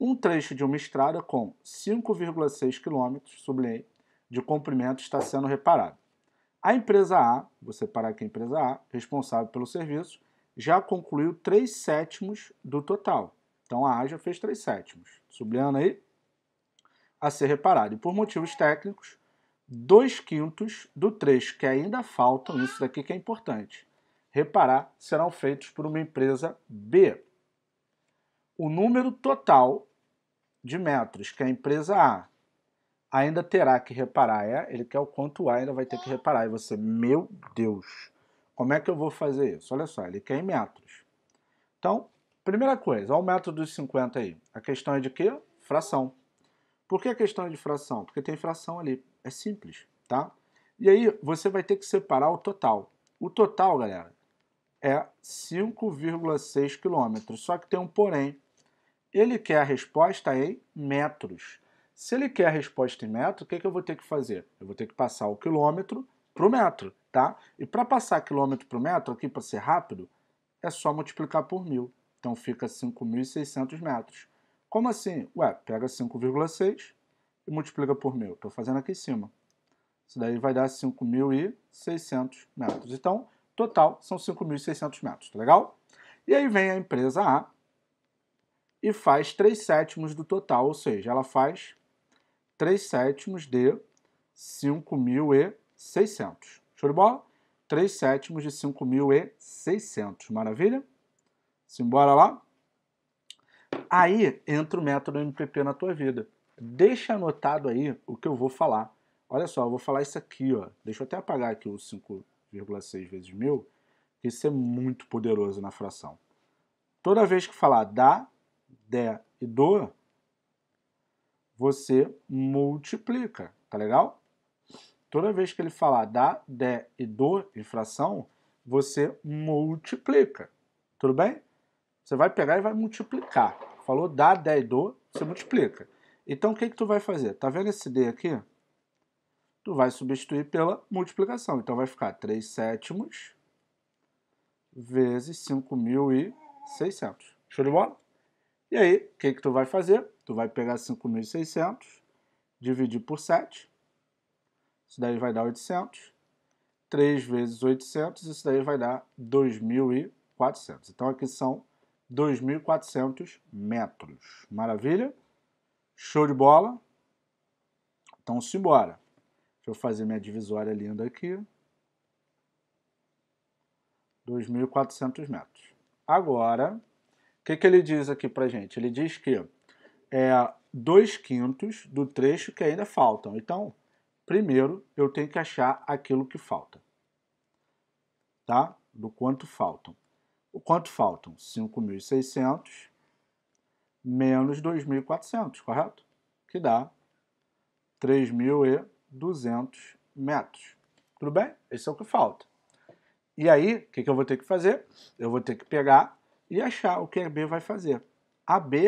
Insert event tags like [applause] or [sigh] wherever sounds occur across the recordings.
um trecho de uma estrada com 5,6 km, sublinhei, de comprimento está sendo reparado. A empresa A, vou separar aqui a empresa A, responsável pelo serviço, já concluiu 3 sétimos do total. Então a A já fez 3 sétimos. Sublinhando aí, a ser reparado. E por motivos técnicos, 2 quintos do trecho que ainda faltam, isso daqui que é importante, reparar, serão feitos por uma empresa B. O número total de metros que é a empresa A ainda terá que reparar. É, ele quer o quanto A ainda vai ter que reparar. E você, meu Deus, como é que eu vou fazer isso? Olha só, ele quer em metros. Então, primeira coisa, olha o método dos 50 aí. A questão é de quê? Fração. Por que a questão é de fração? Porque tem fração ali. É simples, tá? E aí você vai ter que separar o total. O total, galera, é 5,6 quilômetros. Só que tem um porém. Ele quer a resposta em metros. Se ele quer a resposta em metro, o que, que eu vou ter que fazer? Eu vou ter que passar o quilômetro para o metro, tá? E para passar quilômetro para o metro, aqui para ser rápido, é só multiplicar por mil. Então fica 5.600 metros. Como assim? Ué, pega 5,6 e multiplica por mil. Estou fazendo aqui em cima. Isso daí vai dar 5.600 metros. Então, total são 5.600 metros, tá legal? E aí vem a empresa A e faz 3 sétimos do total, ou seja, ela faz 3 sétimos de 5.600. Show de bola? 3 sétimos de 5.600, maravilha? Simbora lá? Aí entra o método MPP na tua vida. Deixa anotado aí o que eu vou falar. Olha só, eu vou falar isso aqui, ó. Deixa eu até apagar aqui o 5,6 vezes mil, isso é muito poderoso na fração. Toda vez que falar dá der e do, você multiplica, tá legal? Toda vez que ele falar dá, der e do em fração, você multiplica, tudo bem? Você vai pegar e vai multiplicar. Falou dá, der e do, você multiplica. Então o que, que tu vai fazer? Tá vendo esse D aqui? Tu vai substituir pela multiplicação. Então vai ficar 3 sétimos vezes 5.600. Show de bola? E aí, o que, que tu vai fazer? Tu vai pegar 5.600, dividir por 7, isso daí vai dar 800. 3 vezes 800, isso daí vai dar 2.400. Então aqui são 2.400 metros. Maravilha? Show de bola? Então simbora. Deixa eu fazer minha divisória linda aqui. 2.400 metros. Agora, que, que ele diz aqui para gente? Ele diz que é dois quintos do trecho que ainda faltam. Então, primeiro eu tenho que achar aquilo que falta. Tá? Do quanto faltam. O quanto faltam? 5.600 menos 2.400, correto? Que dá 3.200 metros. Tudo bem? Esse é o que falta. E aí, o que, que eu vou ter que fazer? Eu vou ter que pegar e achar o que a B vai fazer. A B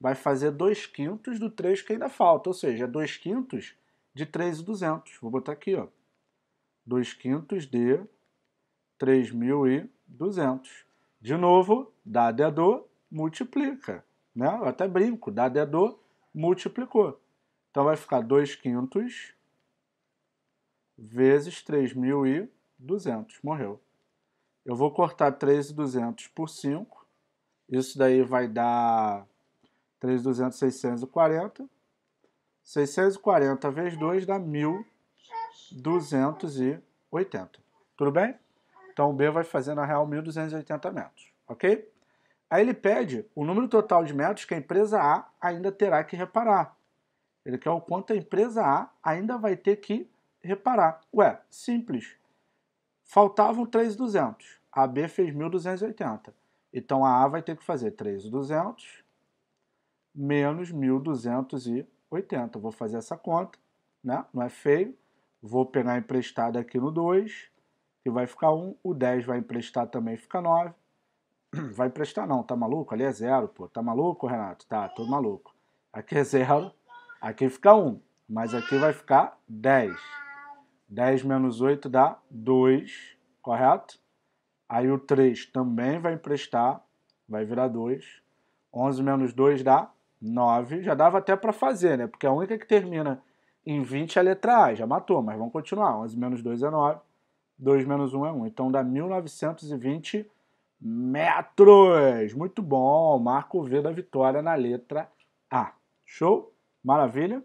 vai fazer 2 quintos do 3 que ainda falta, ou seja, 2 quintos de 3,200. Vou botar aqui, ó. 2 quintos de 3.200. De novo, dado é dor, multiplica. Né? Eu até brinco, dado é dor, multiplicou. Então vai ficar 2 quintos vezes 3.200. Morreu. Eu vou cortar 3,200 por 5. Isso daí vai dar 3,200, 640. 640 vezes 2 dá 1.280. Tudo bem? Então o B vai fazer, na real, 1.280 metros. Ok? Aí ele pede o número total de metros que a empresa A ainda terá que reparar. Ele quer o quanto a empresa A ainda vai ter que reparar. Ué, simples. Faltavam 3,200. A B fez 1.280. Então a A vai ter que fazer 3,200 menos 1.280. Vou fazer essa conta, né? não é feio. Vou pegar emprestado aqui no 2, que vai ficar 1. O 10 vai emprestar também, fica 9. [clears throat] Vai emprestar não, tá maluco? Ali é 0, pô. Tá maluco, Renato? Tá, tô maluco. Aqui é 0, aqui fica 1, mas aqui vai ficar 10. 10 menos 8 dá 2, correto? Aí o 3 também vai emprestar, vai virar 2. 11 menos 2 dá 9. Já dava até para fazer, né? Porque a única que termina em 20 é a letra A, já matou, mas vamos continuar. 11 menos 2 é 9, 2 menos 1 é 1. Então dá 1920 metros. Muito bom, marco V da vitória na letra A. Show? Maravilha?